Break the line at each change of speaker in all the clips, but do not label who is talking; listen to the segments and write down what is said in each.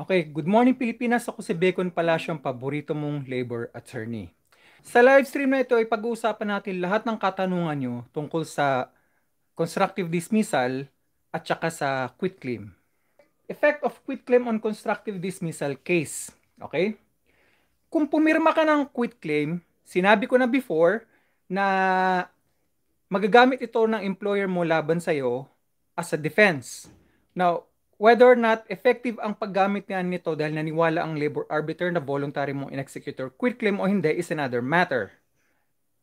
Okay, good morning Pilipinas. Ako si Bacon Palacio, ang paborito mong labor attorney. Sa live stream na ito ay pag-uusapan natin lahat ng katanungan nyo tungkol sa constructive dismissal at saka sa quit claim. Effect of quit claim on constructive dismissal case. Okay? Kung pumirma ka ng quit claim, sinabi ko na before na magagamit ito ng employer mo laban sa'yo as a defense. Now, whether or not effective ang paggamit niyan nito dahil naniwala ang labor arbiter na voluntary mong in-executor claim o hindi is another matter.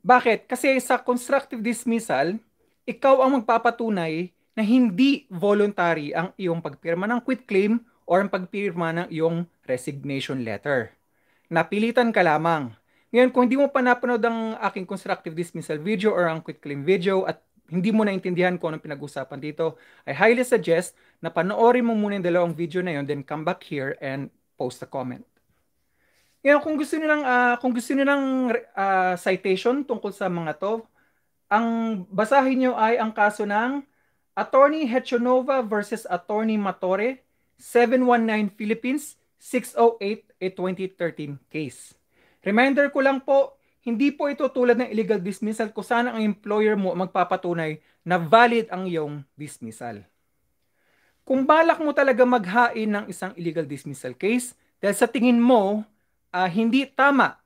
Bakit? Kasi sa constructive dismissal, ikaw ang magpapatunay na hindi voluntary ang iyong pagpirma ng claim or ang pagpirma ng iyong resignation letter. Napilitan ka lamang. Ngayon, kung hindi mo pa napanood ang aking constructive dismissal video or ang claim video at hindi mo naintindihan ko anong pinag-usapan dito, I highly suggest na panoorin mo muna yung dalawang video na yun, then come back here and post a comment. Ngayon, kung gusto nilang, uh, ah, kung gusto nilang uh, ah, citation tungkol sa mga to, ang basahin nyo ay ang kaso ng Attorney Hechonova versus Attorney Matore, 719 Philippines, 608 a 2013 case. Reminder ko lang po, hindi po ito tulad ng illegal dismissal kung saan ang employer mo magpapatunay na valid ang iyong dismissal. Kung balak mo talaga maghain ng isang illegal dismissal case, dahil sa tingin mo, uh, hindi tama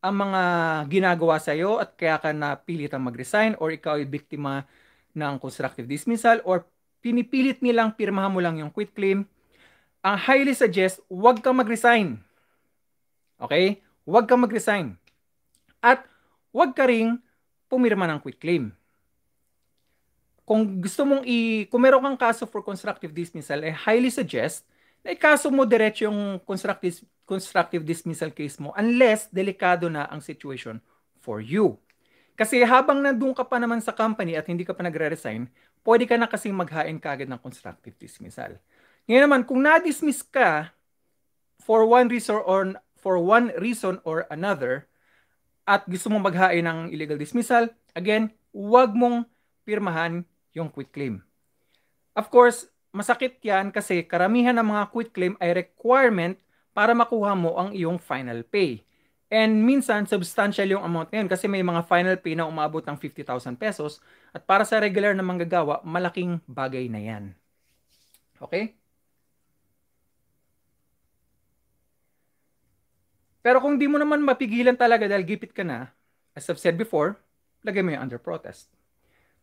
ang mga ginagawa sa iyo at kaya ka napilit ang mag-resign or ikaw ay biktima ng constructive dismissal or pinipilit nilang pirmahan mo lang yung quit claim, ang highly suggest, huwag kang mag-resign. Okay? Huwag kang mag-resign. At huwag ka ring pumirma ng quick claim. Kung gusto mong i kung meron kang kaso for constructive dismissal, I highly suggest na ikaso mo diretso yung constructive constructive dismissal case mo unless delikado na ang situation for you. Kasi habang nandun ka pa naman sa company at hindi ka pa nagre-resign, pwede ka na kasi maghain kagad ng constructive dismissal. Ngayon naman, kung na-dismiss ka for one reason or for one reason or another, at gusto mong maghain ng illegal dismissal, again, huwag mong pirmahan yung quit claim. Of course, masakit yan kasi karamihan ng mga quit claim ay requirement para makuha mo ang iyong final pay. And minsan, substantial yung amount ngayon kasi may mga final pay na umabot ng 50,000 pesos at para sa regular na manggagawa, malaking bagay na yan. Okay? Pero kung di mo naman mapigilan talaga dahil gipit ka na, as I've said before, lagay mo yung under protest.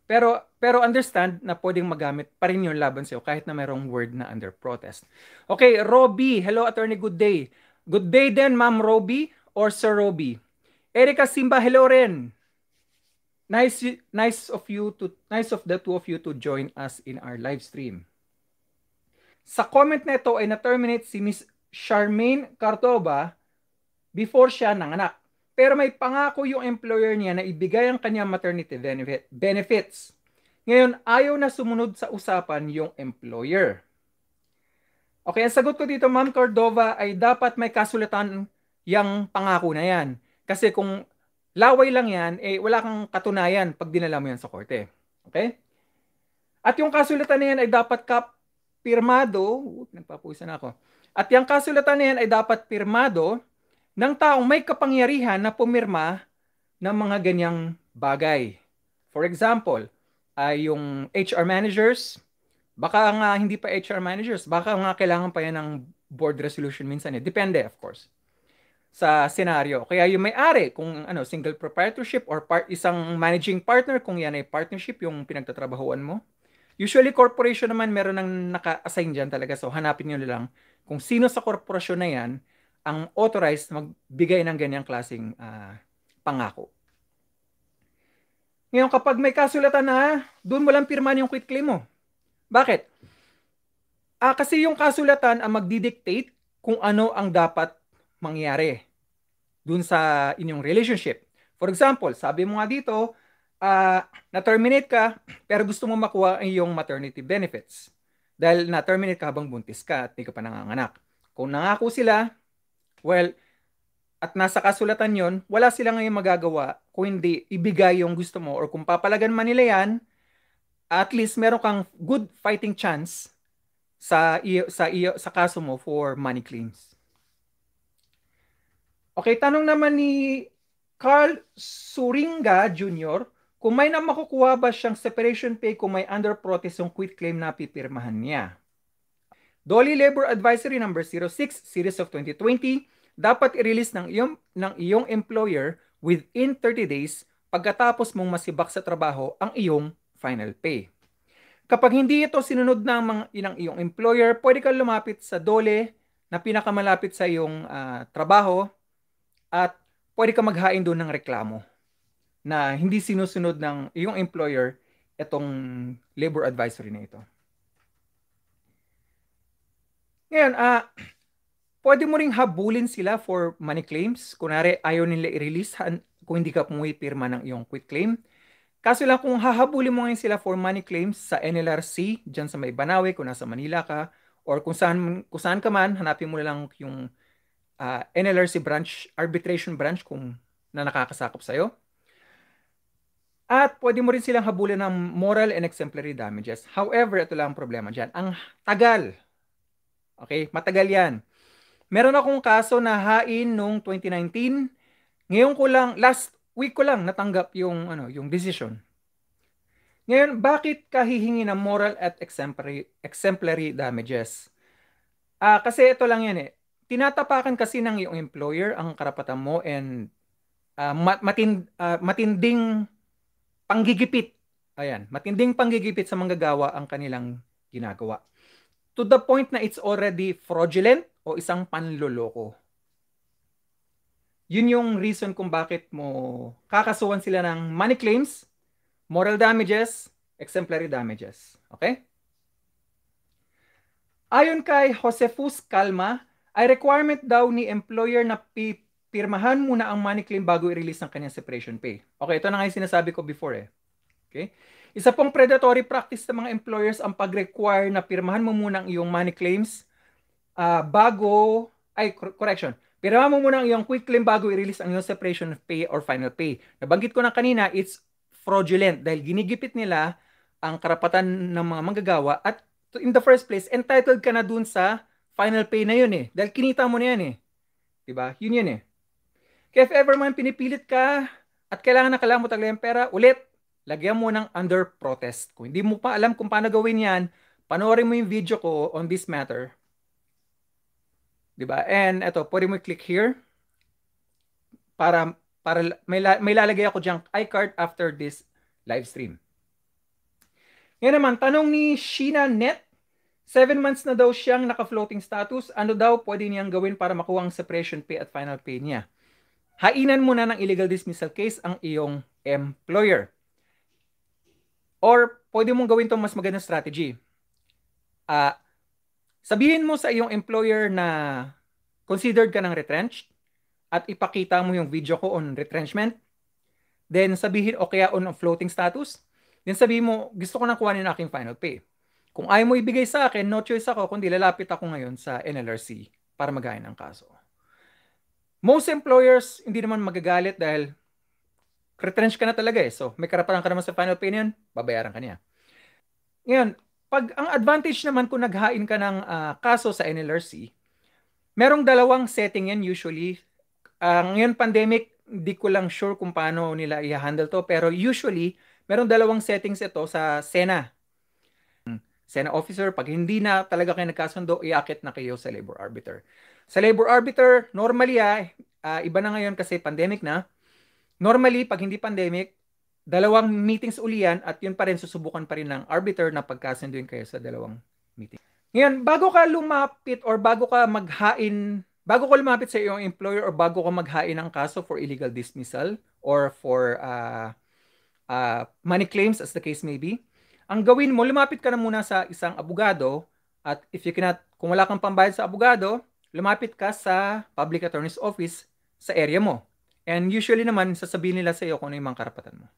Pero pero understand na pwedeng magamit pa rin yung laban sa'yo kahit na mayroong word na under protest. Okay, Roby. Hello, attorney. Good day. Good day din, Ma'am Roby or Sir Roby. Erika Simba, hello rin. Nice nice of you to nice of the two of you to join us in our live stream. Sa comment na ito ay na-terminate si Miss Charmaine Cartoba before siya nanganak. Pero may pangako yung employer niya na ibigay ang kanyang maternity benefit, benefits. Ngayon, ayaw na sumunod sa usapan yung employer. Okay, ang sagot ko dito, Ma'am Cordova, ay dapat may kasulatan yung pangako na yan. Kasi kung laway lang yan, eh wala kang katunayan pag dinala mo yan sa korte. Okay? At yung kasulatan na yan ay dapat kap pirmado, uh, nagpapuwisan ako. At yung kasulatan na yan ay dapat pirmado ng taong may kapangyarihan na pumirma ng mga ganyang bagay. For example, ay yung HR managers, baka nga hindi pa HR managers, baka nga kailangan pa yan ng board resolution minsan eh. Depende of course sa scenario. Kaya yung may-ari kung ano single proprietorship or part isang managing partner kung yan ay partnership yung pinagtatrabahuan mo. Usually corporation naman meron ng naka-assign diyan talaga so hanapin niyo lang kung sino sa korporasyon na yan ang authorized magbigay ng ganyang klasing uh, ah, pangako. Ngayon kapag may kasulatan na, doon mo lang pirman yung quitclaim mo. Bakit? Ah, kasi yung kasulatan ang magdidictate kung ano ang dapat mangyari doon sa inyong relationship. For example, sabi mo nga dito, uh, na-terminate ka pero gusto mo makuha ang iyong maternity benefits. Dahil na-terminate ka habang buntis ka at hindi ka pa nanganganak. Kung nangako sila, Well, at nasa kasulatan yon, wala sila ngayon magagawa kung hindi ibigay yung gusto mo or kung papalagan man nila yan, at least meron kang good fighting chance sa iyo, sa iyo, sa kaso mo for money claims. Okay, tanong naman ni Carl Suringa Jr. kung may na makukuha ba siyang separation pay kung may under protest yung quit claim na pipirmahan niya. DOLE Labor Advisory number 06 Series of 2020 dapat i-release ng iyong ng iyong employer within 30 days pagkatapos mong masibak sa trabaho ang iyong final pay. Kapag hindi ito sinunod ng mga ng iyong employer, pwede kang lumapit sa DOLE na pinakamalapit sa iyong uh, trabaho at pwede kang maghain doon ng reklamo na hindi sinusunod ng iyong employer itong labor advisory na ito. Ngayon, ah, uh, pwede mo ring habulin sila for money claims. Kunwari, ayaw nila i-release kung hindi ka pirma ng iyong quick claim. Kaso lang kung hahabulin mo ngayon sila for money claims sa NLRC, dyan sa may Banawe, kung nasa Manila ka, or kung saan, kung saan ka man, hanapin mo na lang yung uh, ah, NLRC branch, arbitration branch kung na nakakasakop sa'yo. At pwede mo rin silang habulin ng moral and exemplary damages. However, ito lang ang problema dyan. Ang tagal Okay, matagal yan. Meron akong kaso na hain noong 2019. Ngayon ko lang, last week ko lang natanggap yung, ano, yung decision. Ngayon, bakit kahihingi ng moral at exemplary, exemplary damages? Ah, uh, kasi ito lang yan eh. Tinatapakan kasi ng iyong employer ang karapatan mo and uh, matind, uh, matinding panggigipit. Ayan, matinding panggigipit sa manggagawa ang kanilang ginagawa to the point na it's already fraudulent o isang panloloko. Yun yung reason kung bakit mo kakasuhan sila ng money claims, moral damages, exemplary damages. Okay? Ayon kay Josefus Calma, ay requirement daw ni employer na pi- pirmahan muna ang money claim bago i-release ng kanyang separation pay. Okay, ito na nga yung sinasabi ko before eh. Okay? Isa pong predatory practice ng mga employers ang pag-require na pirmahan mo muna ang iyong money claims uh, bago, ay correction, pirmahan mo muna ang iyong quick claim bago i-release ang iyong separation of pay or final pay. Nabanggit ko na kanina, it's fraudulent dahil ginigipit nila ang karapatan ng mga manggagawa at in the first place, entitled ka na dun sa final pay na yun eh. Dahil kinita mo na yan eh. Diba? Yun yun eh. Kaya if ever man pinipilit ka at kailangan na kailangan mo talaga yung pera, ulit, lagyan mo ng under protest. Kung hindi mo pa alam kung paano gawin yan, panoorin mo yung video ko on this matter. ba diba? And eto, pwede mo click here para para may, may lalagay ako diyang iCard after this live stream. Ngayon naman, tanong ni Sheena Net, 7 months na daw siyang naka-floating status, ano daw pwede niyang gawin para makuha ang separation pay at final pay niya? Hainan mo na ng illegal dismissal case ang iyong employer. Or pwede mong gawin tong mas magandang strategy. Uh, sabihin mo sa iyong employer na considered ka ng retrenched at ipakita mo yung video ko on retrenchment. Then sabihin, o kaya on floating status. Then sabihin mo, gusto ko nang ng aking final pay. Kung ayaw mo ibigay sa akin, no choice ako kundi lalapit ako ngayon sa NLRC para magayin ang kaso. Most employers hindi naman magagalit dahil retrench ka na talaga eh. So, may karapatan ka naman sa final opinion, babayaran ka niya. Ngayon, pag ang advantage naman kung naghain ka ng uh, kaso sa NLRC, merong dalawang setting yan usually. Uh, ngayon pandemic, di ko lang sure kung paano nila i-handle to, pero usually, merong dalawang settings ito sa SENA. Hmm. SENA officer, pag hindi na talaga kayo nagkasundo, iakit na kayo sa labor arbiter. Sa labor arbiter, normally uh, iba na ngayon kasi pandemic na, Normally, pag hindi pandemic, dalawang meetings uli yan at yun pa rin susubukan pa rin ng arbiter na pagkasunduin kayo sa dalawang meeting. Ngayon, bago ka lumapit or bago ka maghain, bago ka lumapit sa iyong employer or bago ka maghain ng kaso for illegal dismissal or for uh, uh, money claims as the case may be, ang gawin mo, lumapit ka na muna sa isang abogado at if you cannot, kung wala kang pambayad sa abogado, lumapit ka sa public attorney's office sa area mo. And usually naman, sasabihin nila sa iyo kung ano yung mga karapatan mo.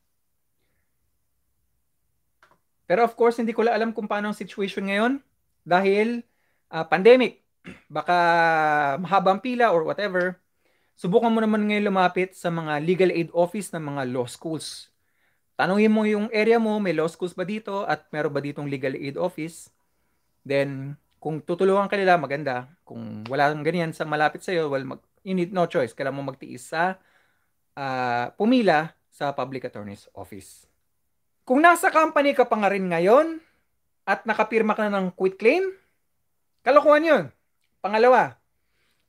Pero of course, hindi ko la alam kung paano ang situation ngayon dahil uh, pandemic. Baka mahabang pila or whatever. Subukan mo naman ngayon lumapit sa mga legal aid office ng mga law schools. Tanungin mo yung area mo, may law schools ba dito at meron ba ditong legal aid office? Then, kung tutulungan ka nila, maganda. Kung wala kang ganyan sa malapit sa'yo, well, mag, you need no choice. Kailangan mo magtiis sa uh, pumila sa Public Attorney's Office. Kung nasa company ka pa nga rin ngayon at nakapirma ka na ng quit claim, kalokohan yun. Pangalawa,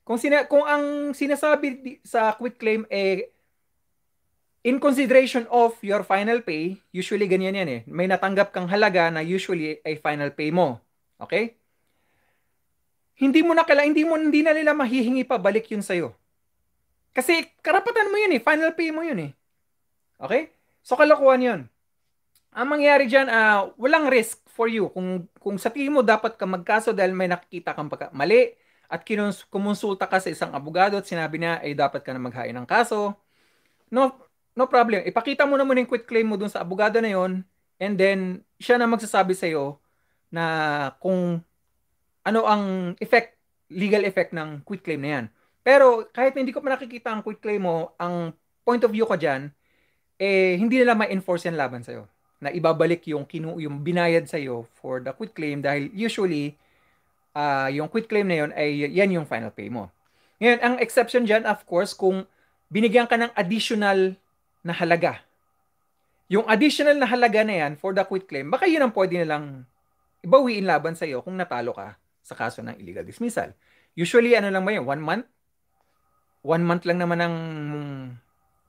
kung, sina- kung ang sinasabi sa quit claim eh in consideration of your final pay, usually ganyan yan eh. May natanggap kang halaga na usually ay final pay mo. Okay? Hindi mo na kala, hindi mo hindi na nila mahihingi pa balik yun sa'yo. Kasi karapatan mo yun eh. Final pay mo yun eh. Okay? So kalokohan yun. Ang mangyayari dyan, uh, walang risk for you. Kung, kung sa tingin mo dapat ka magkaso dahil may nakikita kang pagka- mali at kinons- kumonsulta ka sa isang abogado at sinabi niya ay eh, dapat ka na maghain ng kaso, no, no problem. Ipakita mo naman yung quit claim mo dun sa abogado na yon and then siya na magsasabi sa iyo na kung ano ang effect legal effect ng quit claim na yan. Pero kahit hindi ko pa nakikita ang quit claim mo, ang point of view ko diyan eh hindi nila ma-enforce yan laban sa iyo na ibabalik yung kinu yung binayad sa iyo for the quit claim dahil usually uh, yung quit claim na yun ay yan yung final pay mo. Ngayon, ang exception diyan of course kung binigyan ka ng additional na halaga. Yung additional na halaga na yan for the quit claim, baka yun ang pwede nilang ibawiin laban sa iyo kung natalo ka sa kaso ng illegal dismissal. Usually, ano lang ba yun? One month one month lang naman ang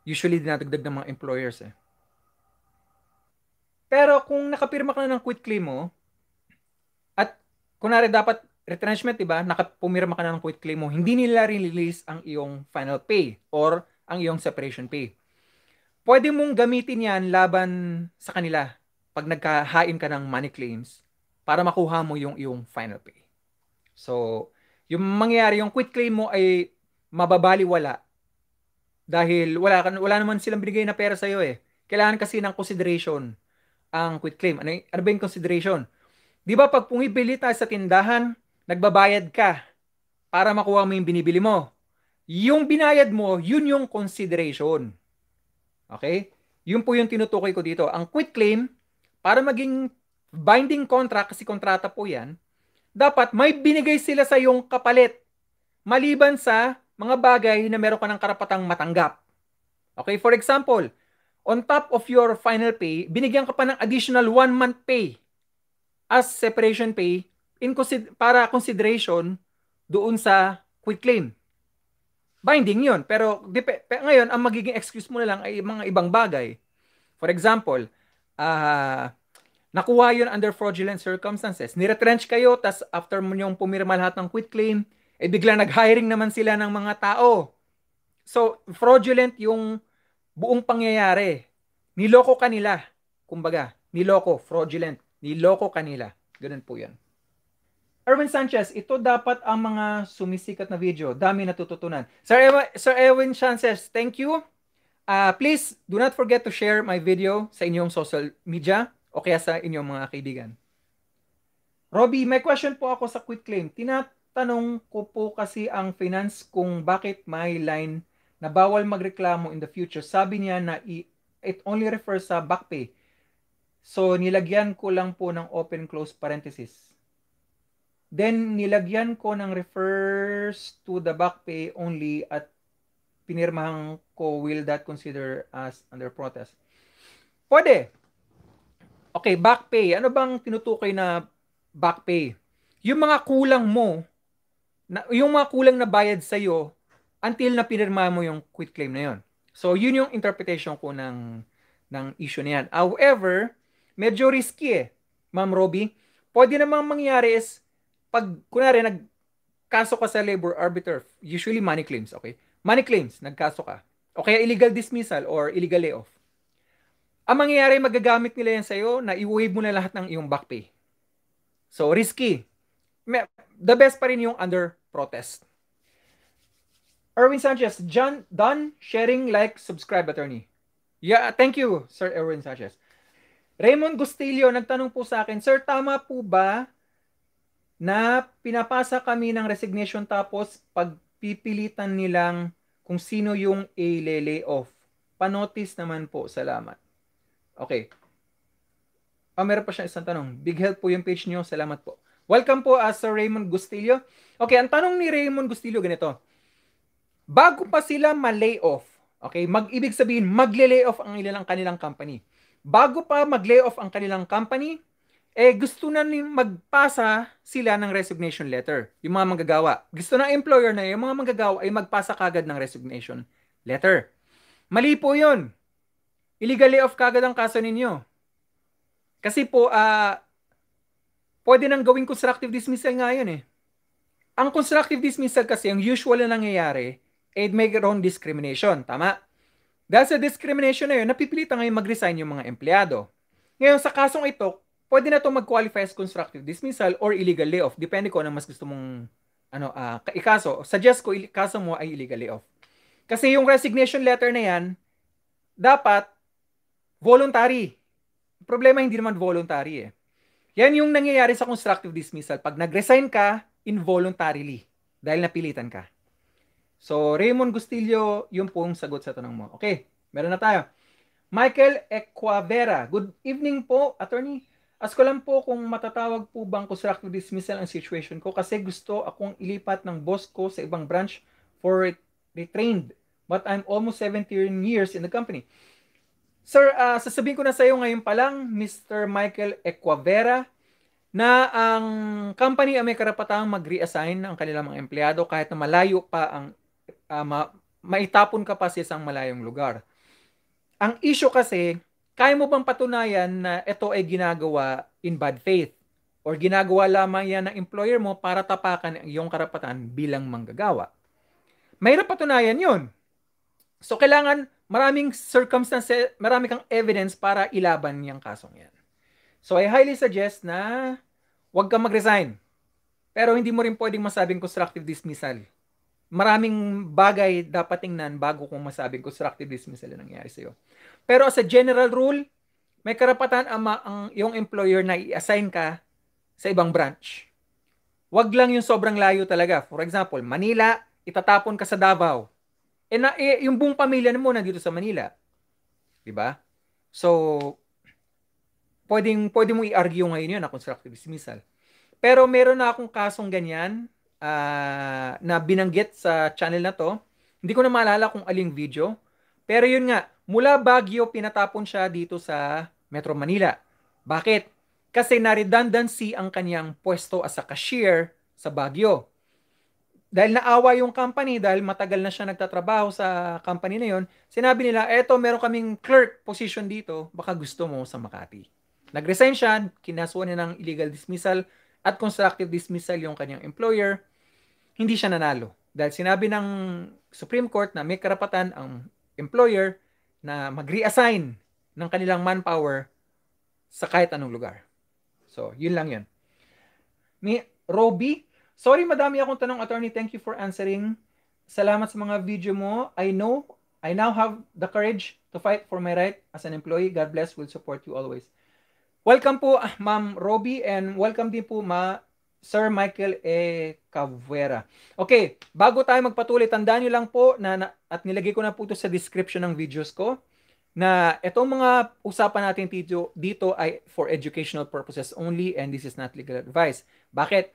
usually dinadagdag ng mga employers eh. Pero kung nakapirma ka na ng quit claim mo, at kunwari dapat retrenchment, diba, nakapumirma ka na ng quit claim mo, hindi nila release ang iyong final pay or ang iyong separation pay. Pwede mong gamitin yan laban sa kanila pag nagkahain ka ng money claims para makuha mo yung iyong final pay. So, yung mangyayari, yung quit claim mo ay mababaliwala dahil wala wala naman silang binigay na pera sa iyo eh. Kailangan kasi ng consideration ang quit claim. Ano, ano ba yung consideration? 'Di ba pag pumibili tayo sa tindahan, nagbabayad ka para makuha mo yung binibili mo. Yung binayad mo, yun yung consideration. Okay? Yun po yung tinutukoy ko dito. Ang quit claim, para maging binding contract, kasi kontrata po yan, dapat may binigay sila sa yung kapalit. Maliban sa mga bagay na meron ka ng karapatang matanggap. Okay, for example, on top of your final pay, binigyan ka pa ng additional one month pay as separation pay in consider- para consideration doon sa quit claim. Binding yun. Pero dep- ngayon, ang magiging excuse mo na lang ay mga ibang bagay. For example, uh, nakuha yun under fraudulent circumstances. Niretrench kayo, tas after mo niyong pumirma lahat ng quit claim, eh bigla nag-hiring naman sila ng mga tao. So, fraudulent yung buong pangyayari. Niloko kanila. Kumbaga, niloko, fraudulent. Niloko kanila. Ganun po yun. Erwin Sanchez, ito dapat ang mga sumisikat na video. Dami natututunan. Sir, Ewa, Sir Erwin Sanchez, thank you. Uh, please, do not forget to share my video sa inyong social media o kaya sa inyong mga kaibigan. Robbie, may question po ako sa quitclaim. Tinat Tanong ko po kasi ang finance kung bakit may line na bawal magreklamo in the future. Sabi niya na it only refers sa back pay. So nilagyan ko lang po ng open close parenthesis. Then nilagyan ko ng refers to the back pay only at pinirmahan ko will that consider as under protest. Pwede. Okay, back pay. Ano bang tinutukoy na back pay? Yung mga kulang mo na, yung mga kulang na bayad sa iyo until na pinirma mo yung quit claim na yon. So yun yung interpretation ko ng ng issue na yan. However, medyo risky eh, Ma'am Roby. Pwede namang mangyari is pag nag kaso ka sa labor arbiter, usually money claims, okay? Money claims, nagkaso ka. O kaya illegal dismissal or illegal layoff. Ang mangyayari, magagamit nila yan sa'yo na i-waive mo na lahat ng iyong back pay. So, risky. The best pa rin yung under protest. Erwin Sanchez, John, done sharing, like, subscribe, attorney. Yeah, thank you, Sir Erwin Sanchez. Raymond Gustilio, nagtanong po sa akin, Sir, tama po ba na pinapasa kami ng resignation tapos pagpipilitan nilang kung sino yung i-lay off? Panotis naman po, salamat. Okay. Ah, meron pa siya isang tanong. Big help po yung page niyo, salamat po. Welcome po uh, Sir Raymond Gustilio. Okay, ang tanong ni Raymond Gustilio ganito. Bago pa sila ma layoff okay, mag-ibig sabihin magle layoff off ang ilang kanilang company. Bago pa mag layoff ang kanilang company, eh gusto na magpasa sila ng resignation letter, yung mga manggagawa. Gusto na employer na yung mga manggagawa ay magpasa kagad ng resignation letter. Mali po yun. Illegal layoff off kagad ang kaso ninyo. Kasi po, uh, pwede nang gawing constructive dismissal nga yun eh. Ang constructive dismissal kasi, yung usual na nangyayari, eh mayroon discrimination, tama? Dahil sa discrimination na yun, napipilitan ngayon mag-resign yung mga empleyado. Ngayon, sa kasong ito, pwede na itong mag-qualify as constructive dismissal or illegal layoff. Depende ko na mas gusto mong ano, uh, ikaso. Suggest ko, kaso mo ay illegal layoff. Kasi yung resignation letter na yan, dapat voluntary. Problema hindi naman voluntary eh. Yan yung nangyayari sa constructive dismissal. Pag nag-resign ka, involuntarily, dahil napilitan ka. So, Raymond Gustillo, yung pong sagot sa tanong mo. Okay, meron na tayo. Michael Equavera, good evening po, attorney. Ask ko lang po kung matatawag po bang constructive dismissal ang situation ko kasi gusto akong ilipat ng boss ko sa ibang branch for retrained. But I'm almost 17 years in the company. Sir, uh, sasabihin ko na sa iyo ngayon pa lang, Mr. Michael Equavera, na ang company ay may karapatang mag-reassign ang kanilang mga empleyado kahit na malayo pa ang uh, ma- maitapon ka pa sa isang malayong lugar. Ang issue kasi, kaya mo bang patunayan na ito ay ginagawa in bad faith or ginagawa lamang yan ng employer mo para tapakan ang iyong karapatan bilang manggagawa? Mahirap patunayan yun. So kailangan maraming circumstances, marami kang evidence para ilaban yung kasong yan. So I highly suggest na huwag kang mag-resign. Pero hindi mo rin pwedeng masabing constructive dismissal. Maraming bagay dapat tingnan bago kung masabing constructive dismissal na nangyari sa'yo. Pero as a general rule, may karapatan ang, ma- ang yung employer na i-assign ka sa ibang branch. Huwag lang yung sobrang layo talaga. For example, Manila, itatapon ka sa Davao eh, na, eh, yung buong pamilya mo nandito sa Manila. 'Di ba? So pwedeng pwede mo i-argue ngayon 'yun na constructive dismissal. Pero meron na akong kasong ganyan uh, na binanggit sa channel na 'to. Hindi ko na maalala kung aling video. Pero yun nga, mula Baguio pinatapon siya dito sa Metro Manila. Bakit? Kasi na redundancy ang kanyang pwesto as a cashier sa Baguio dahil naawa yung company, dahil matagal na siya nagtatrabaho sa company na yon, sinabi nila, eto meron kaming clerk position dito, baka gusto mo sa Makati. Nag-resign siya, kinasuan niya ng illegal dismissal at constructive dismissal yung kanyang employer. Hindi siya nanalo. Dahil sinabi ng Supreme Court na may karapatan ang employer na mag-reassign ng kanilang manpower sa kahit anong lugar. So, yun lang yun. Ni Roby, Sorry, madami akong tanong, attorney. Thank you for answering. Salamat sa mga video mo. I know, I now have the courage to fight for my right as an employee. God bless, will support you always. Welcome po, ah, Ma'am Roby, and welcome din po, Ma Sir Michael E. Cavuera. Okay, bago tayo magpatuloy, tandaan nyo lang po na, na at nilagay ko na po ito sa description ng videos ko na itong mga usapan natin dito, dito ay for educational purposes only and this is not legal advice. Bakit?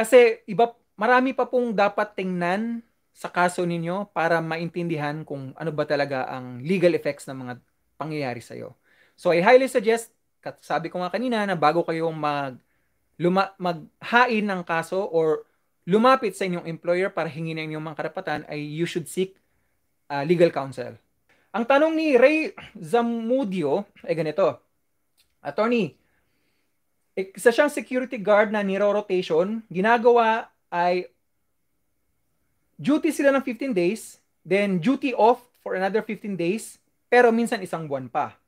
Kasi iba marami pa pong dapat tingnan sa kaso ninyo para maintindihan kung ano ba talaga ang legal effects ng mga pangyayari sa'yo. So I highly suggest, sabi ko nga kanina na bago kayo mag luma, maghain ng kaso or lumapit sa inyong employer para hingin ng inyong mga karapatan ay you should seek uh, legal counsel. Ang tanong ni Ray Zamudio ay ganito. Attorney, eh, isa siyang security guard na niro-rotation, ginagawa ay duty sila ng 15 days, then duty off for another 15 days, pero minsan isang buwan pa.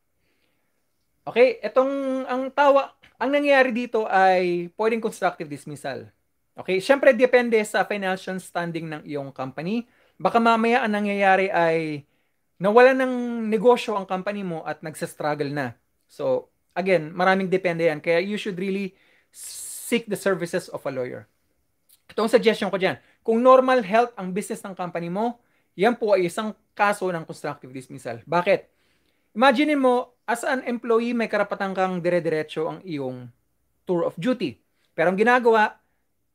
Okay, etong ang tawa, ang nangyayari dito ay pwedeng constructive dismissal. Okay, syempre depende sa financial standing ng iyong company. Baka mamaya ang nangyayari ay nawala ng negosyo ang company mo at nagsastruggle na. So, again, maraming depende yan. Kaya you should really seek the services of a lawyer. Itong suggestion ko dyan, kung normal health ang business ng company mo, yan po ay isang kaso ng constructive dismissal. Bakit? Imagine mo, as an employee, may karapatan kang dire-diretso ang iyong tour of duty. Pero ang ginagawa,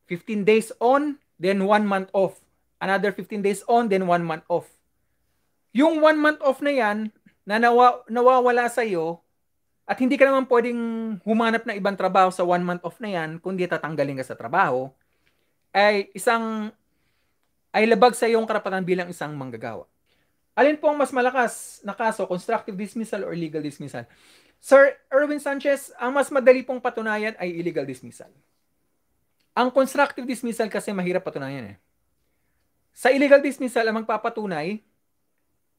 15 days on, then 1 month off. Another 15 days on, then 1 month off. Yung 1 month off na yan, na nawa, nawawala sa'yo, at hindi ka naman pwedeng humanap ng ibang trabaho sa one month off na yan kundi tatanggalin ka sa trabaho. Ay isang ay labag sa iyong karapatan bilang isang manggagawa. Alin po ang mas malakas na kaso, constructive dismissal or legal dismissal? Sir Erwin Sanchez, ang mas madali pong patunayan ay illegal dismissal. Ang constructive dismissal kasi mahirap patunayan eh. Sa illegal dismissal, ang magpapatunay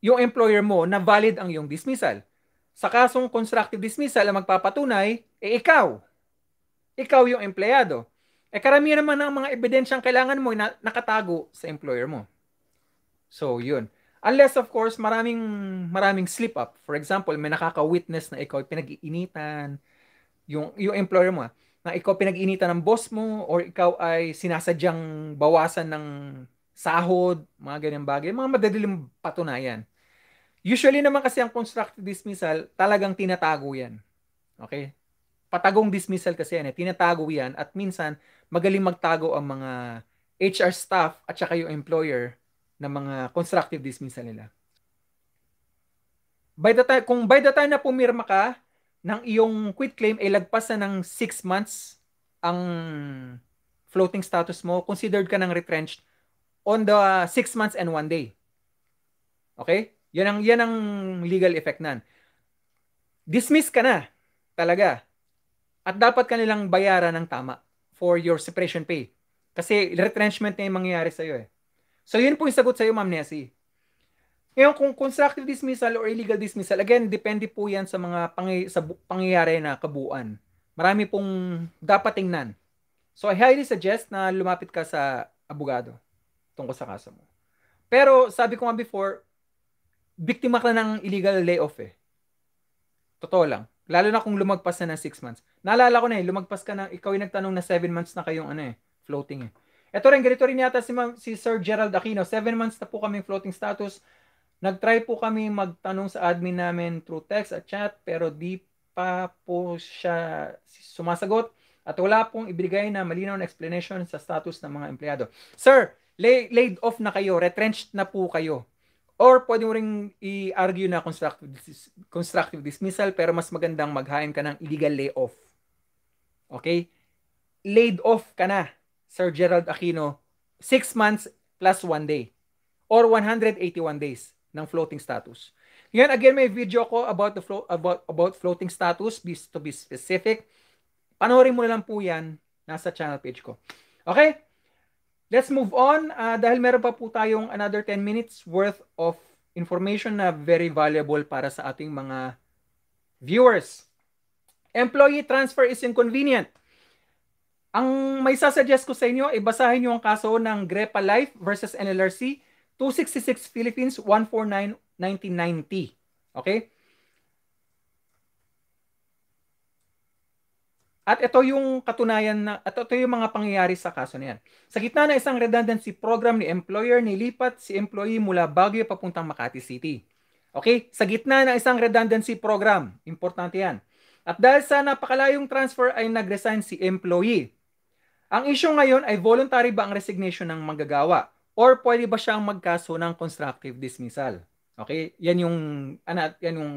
yung employer mo na valid ang iyong dismissal sa kasong constructive dismissal ang magpapatunay, eh ikaw. Ikaw yung empleyado. Eh karamihan naman ang mga ebidensyang kailangan mo na nakatago sa employer mo. So, yun. Unless, of course, maraming, maraming slip up. For example, may nakaka-witness na ikaw pinag-iinitan, yung, yung employer mo, ah. na ikaw pinag-iinitan ng boss mo, or ikaw ay sinasadyang bawasan ng sahod, mga ganyang bagay. Mga madadilim patunayan. Usually naman kasi ang constructive dismissal, talagang tinatago yan. Okay? Patagong dismissal kasi yan. Eh. Tinatago yan at minsan magaling magtago ang mga HR staff at saka yung employer ng mga constructive dismissal nila. By the time, kung by the time na pumirma ka ng iyong quit claim ay eh, lagpas na ng 6 months ang floating status mo, considered ka ng retrenched on the 6 months and 1 day. Okay? Yan ang, yan ang legal effect nan. Dismiss ka na. Talaga. At dapat ka bayaran ng tama for your separation pay. Kasi retrenchment na yung mangyayari sa iyo eh. So yun po yung sagot sa iyo, Ma'am Nessie. Ngayon, kung constructive dismissal or illegal dismissal, again, depende po yan sa mga pangy- sa pangyayari na kabuuan. Marami pong dapat tingnan. So I highly suggest na lumapit ka sa abogado tungkol sa kaso mo. Pero sabi ko nga before, biktima ka ng illegal layoff eh. Totoo lang. Lalo na kung lumagpas na ng 6 months. Naalala ko na eh, lumagpas ka na, ikaw yung nagtanong na 7 months na kayong ano eh, floating eh. Ito rin, ganito rin yata si, Ma- si Sir Gerald Aquino. 7 months na po kaming floating status. Nagtry po kami magtanong sa admin namin through text at chat pero di pa po siya sumasagot at wala pong ibigay na malinaw na explanation sa status ng mga empleyado. Sir, lay- laid off na kayo, retrenched na po kayo. Or pwede mo ring i-argue na constructive, dis- constructive dismissal pero mas magandang maghain ka ng illegal layoff. Okay? Laid off ka na, Sir Gerald Aquino, 6 months plus 1 day or 181 days ng floating status. Ngayon, again, may video ko about the flow, about, about floating status to be specific. Panoorin mo na lang po yan nasa channel page ko. Okay? Let's move on uh, dahil meron pa po tayong another 10 minutes worth of information na very valuable para sa ating mga viewers. Employee transfer is inconvenient. Ang may sasuggest ko sa inyo, ibasahin eh, nyo ang kaso ng Grepa Life versus NLRC 266 Philippines 149 1990. Okay? At ito yung katunayan na, at ito yung mga pangyayari sa kaso na yan. Sa gitna ng isang redundancy program ni employer, nilipat si employee mula Baguio papuntang Makati City. Okay? Sa gitna ng isang redundancy program, importante yan. At dahil sa napakalayong transfer ay nagresign si employee. Ang issue ngayon ay voluntary ba ang resignation ng manggagawa? Or pwede ba siyang magkaso ng constructive dismissal? Okay? Yan yung, ana, yan yung,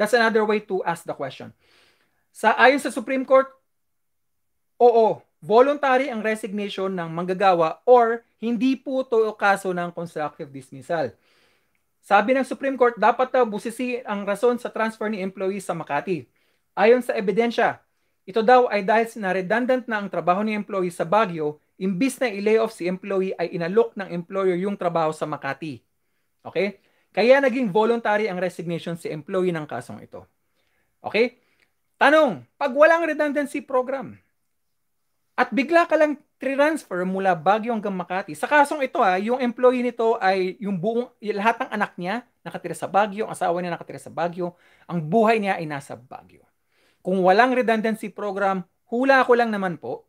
that's another way to ask the question. Sa ayon sa Supreme Court, oo, voluntary ang resignation ng manggagawa or hindi po ito kaso ng constructive dismissal. Sabi ng Supreme Court, dapat daw busisi ang rason sa transfer ni employee sa Makati. Ayon sa ebidensya, ito daw ay dahil na redundant na ang trabaho ni employee sa Baguio, imbis na i-layoff si employee ay inalok ng employer yung trabaho sa Makati. Okay? Kaya naging voluntary ang resignation si employee ng kasong ito. Okay? Tanong, pag walang redundancy program, at bigla ka lang transfer mula Baguio hanggang Makati. Sa kasong ito ha, ah, yung employee nito ay yung buong lahat ng anak niya nakatira sa Baguio, ang asawa niya nakatira sa Baguio, ang buhay niya ay nasa Baguio. Kung walang redundancy program, hula ko lang naman po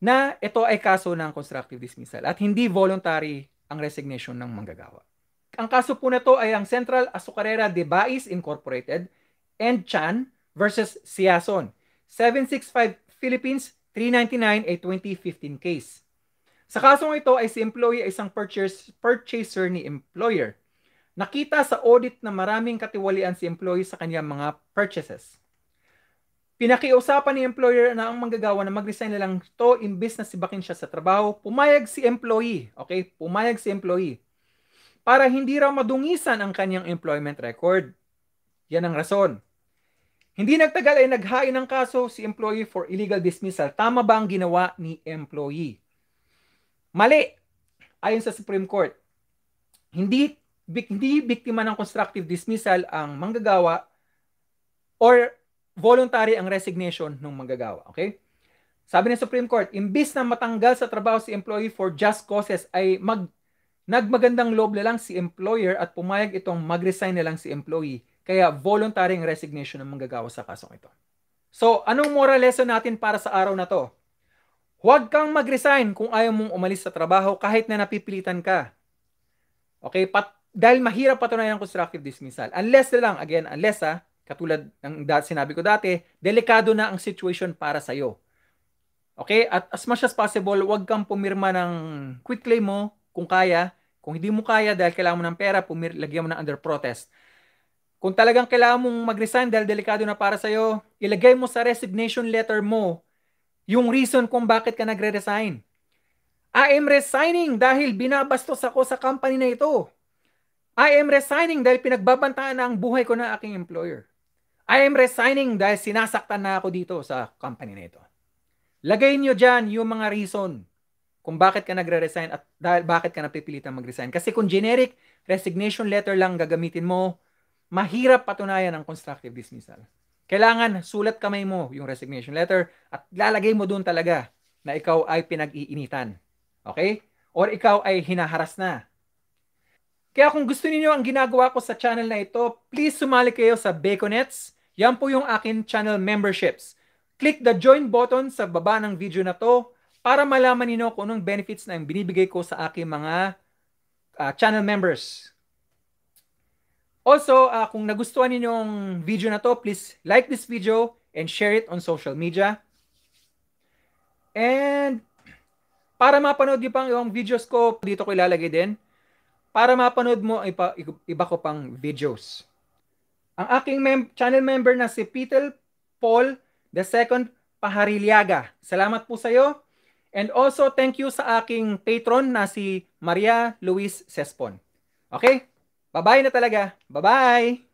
na ito ay kaso ng constructive dismissal at hindi voluntary ang resignation ng manggagawa. Ang kaso po na to ay ang Central Azucarera de Bais Incorporated and Chan versus Siason. 765 Philippines 399 ay 2015 case. Sa kasong ito ay si employee ay isang purchase, purchaser ni employer. Nakita sa audit na maraming katiwalian si employee sa kanyang mga purchases. Pinakiusapan ni employer na ang manggagawa na mag-resign na lang to imbis na sibakin siya sa trabaho, pumayag si employee, okay? Pumayag si employee para hindi raw madungisan ang kanyang employment record. Yan ang rason. Hindi nagtagal ay naghain ng kaso si employee for illegal dismissal. Tama ba ang ginawa ni employee? Mali. Ayon sa Supreme Court, hindi hindi biktima ng constructive dismissal ang manggagawa or voluntary ang resignation ng manggagawa. Okay? Sabi ng Supreme Court, imbis na matanggal sa trabaho si employee for just causes ay mag nagmagandang loob na lang si employer at pumayag itong mag-resign na lang si employee kaya voluntary resignation ang manggagawa sa kasong ito. So, anong moral lesson natin para sa araw na to? Huwag kang mag-resign kung ayaw mong umalis sa trabaho kahit na napipilitan ka. Okay, pat dahil mahirap patunayan ang constructive dismissal. Unless na lang, again, unless ha, ah, katulad ng da- sinabi ko dati, delikado na ang situation para sa iyo. Okay? At as much as possible, huwag kang pumirma ng quit claim mo kung kaya. Kung hindi mo kaya dahil kailangan mo ng pera, pumir- lagyan mo ng under protest. Kung talagang kailangan mong mag-resign dahil delikado na para sa'yo, ilagay mo sa resignation letter mo yung reason kung bakit ka nagre-resign. I am resigning dahil binabastos ako sa company na ito. I am resigning dahil pinagbabantaan ang buhay ko ng aking employer. I am resigning dahil sinasaktan na ako dito sa company na ito. Lagay niyo dyan yung mga reason kung bakit ka nagre-resign at dahil bakit ka napipilitang mag-resign. Kasi kung generic resignation letter lang gagamitin mo, mahirap patunayan ang constructive dismissal. Kailangan sulat kamay mo yung resignation letter at lalagay mo doon talaga na ikaw ay pinag-iinitan. Okay? Or ikaw ay hinaharas na. Kaya kung gusto niyo ang ginagawa ko sa channel na ito, please sumali kayo sa Baconets. Yan po yung akin channel memberships. Click the join button sa baba ng video na to para malaman niyo kung anong benefits na yung binibigay ko sa aking mga uh, channel members. Also, uh, kung nagustuhan yung video na to, please like this video and share it on social media. And para mapanood niyo pang yung videos ko, dito ko ilalagay din. Para mapanood mo iba, iba ko pang videos. Ang aking mem- channel member na si Peter Paul Second Pahariliaga. Salamat po sa iyo. And also, thank you sa aking patron na si Maria Luis Cespon. Okay? Bye-bye na talaga. Bye-bye!